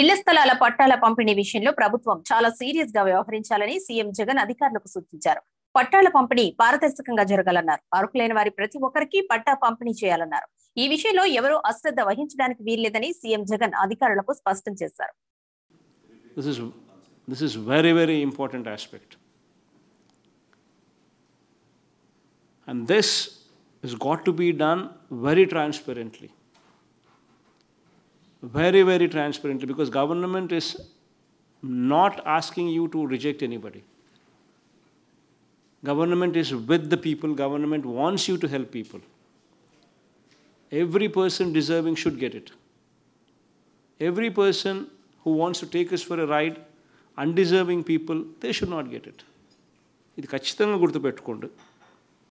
ఇళ్ల స్థలాల పట్టాల పంపిణీ విషయంలో ప్రభుత్వం చాలా సీరియస్ గా వ్యవహరించాలని సీఎం జగన్ అధికారులకు సూచించారు పట్టాల పంపిణీ పారదర్శకంగా జరగాలన్నారు అరుకులైన వారి ప్రతి ఒక్కరికి పట్టా పంపిణీ చేయాలన్నారు ఈ విషయంలో ఎవరు అశ్రద్ధ వహించడానికి వీల్లేదని సీఎం జగన్ అధికారులకు స్పష్టం చేశారు very very important aspect and this is got to be done very transparently very, very transparently because government is not asking you to reject anybody. Government is with the people. Government wants you to help people. Every person deserving should get it. Every person who wants to take us for a ride, undeserving people, they should not get it. ఇది ఖచ్చితంగా గుర్తుపెట్టుకోండి